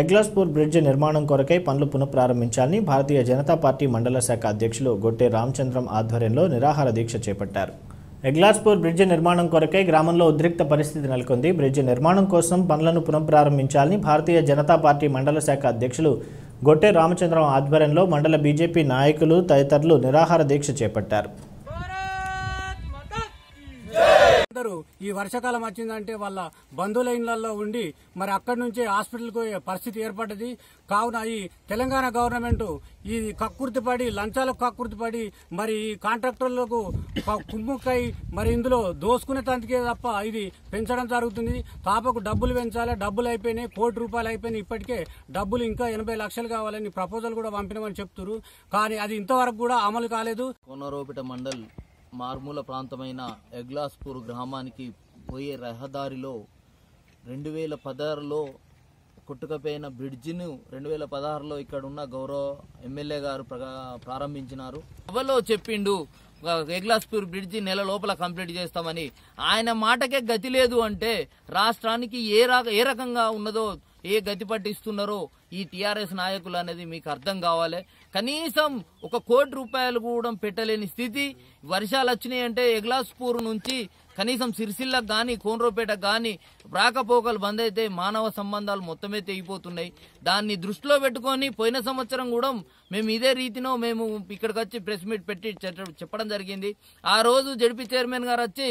Eglaspur bridge నిర్మాణం కొరకై పనులు పునఃప్రారంభించాలని భారతీయ జనతా పార్టీ మండల శాఖ అధ్యక్షులు గొట్టె రామచంద్రం ఆధ్వర్యంలో నిరాహార దీక్ష చేపట్టారు ఎగ్లాస్పూర్ బ్రిడ్జ్ నిర్మాణం కొరకై గ్రామంలో ఉద్రిక్త పరిస్థితి నెలకొంది బ్రిడ్జ్ నిర్మాణం కోసం పనులను పునఃప్రారంభించాలని భారతీయ జనతా పార్టీ మండల శాఖ అధ్యక్షులు గొట్టె రామచంద్రం ఆధ్వర్యంలో మండల బీజేపీ నాయకులు తదితరులు నిరాహార దీక్ష చేపట్టారు అందరూ ఈ వర్షాకాలం వచ్చిందంటే వాళ్ళ బంధువుల ఇళ్లలో ఉండి మరి అక్కడి నుంచే హాస్పిటల్కి పోయే పరిస్థితి ఏర్పడ్డది కావున ఈ తెలంగాణ గవర్నమెంట్ ఈ కక్కుర్తిపడి లంచాలకు కక్కుర్తిపడి మరి ఈ కాంట్రాక్టర్లకు కుమ్ముక్కై మరి ఇందులో దోసుకునే తంతికే తప్ప ఇది పెంచడం జరుగుతుంది తాపకు డబ్బులు పెంచాలి డబ్బులు అయిపోయినాయి కోటి రూపాయలు అయిపోయినాయి ఇప్పటికే డబ్బులు ఇంకా ఎనభై లక్షలు కావాలని ప్రపోజల్ కూడా పంపినామని చెప్తున్నారు కానీ అది ఇంతవరకు కూడా అమలు కాలేదు కొనరోపిట మండల్ మార్మూల ప్రాంతమైన ఎగ్లాస్పూర్ గ్రామానికి పోయే రహదారిలో రెండు వేల పదహారులో కొట్టుకపోయిన బ్రిడ్జిను రెండు వేల పదహారులో ఇక్కడ ఉన్న గౌరవ ఎమ్మెల్యే గారు ప్రారంభించినారు అవలో చెప్పిండు ఎగ్లాస్పూర్ బ్రిడ్జి నెల లోపల కంప్లీట్ చేస్తామని ఆయన మాటకే గతి లేదు అంటే రాష్ట్రానికి ఏ ఏ రకంగా ఉన్నదో ఏ గతి పట్టిస్తున్నారో ఈ టీఆర్ఎస్ నాయకులు అనేది మీకు అర్థం కావాలి కనీసం ఒక కోటి రూపాయలు కూడా పెట్టలేని స్థితి వర్షాలు వచ్చినాయి అంటే ఎగ్లాస్పూర్ నుంచి కనీసం సిరిసిల్లకు కానీ కోన్రోపేట కానీ రాకపోకలు బంద్ అయితే మానవ సంబంధాలు మొత్తమే తెగిపోతున్నాయి దాన్ని దృష్టిలో పెట్టుకొని పోయిన సంవత్సరం కూడా మేము ఇదే రీతిలో మేము ఇక్కడికి వచ్చి ప్రెస్ మీట్ పెట్టి చెప్పడం జరిగింది ఆ రోజు జడ్పీ చైర్మన్ గారు వచ్చి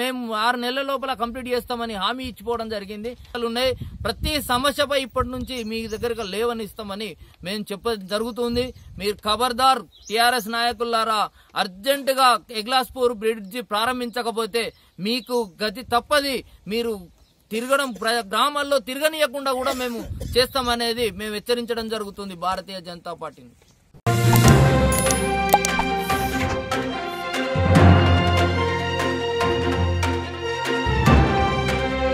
మేము ఆరు నెలల లోపల కంప్లీట్ చేస్తామని హామీ ఇచ్చిపోవడం జరిగింది ఉన్నాయి ప్రతి సమస్యపై ఇప్పటి నుంచి మీ దగ్గరకు ఇస్తామని మేము చెప్ప జరుగుతుంది మీరు ఖబర్దార్ టీఆర్ఎస్ నాయకులారా అర్జెంటుగా ఎగ్లాస్పూర్ బ్రిడ్జి ప్రారంభించకపోతే మీకు గతి తప్పది మీరు తిరగడం గ్రామాల్లో తిరగనీయకుండా కూడా మేము చేస్తామనేది మేము హెచ్చరించడం జరుగుతుంది భారతీయ జనతా పార్టీని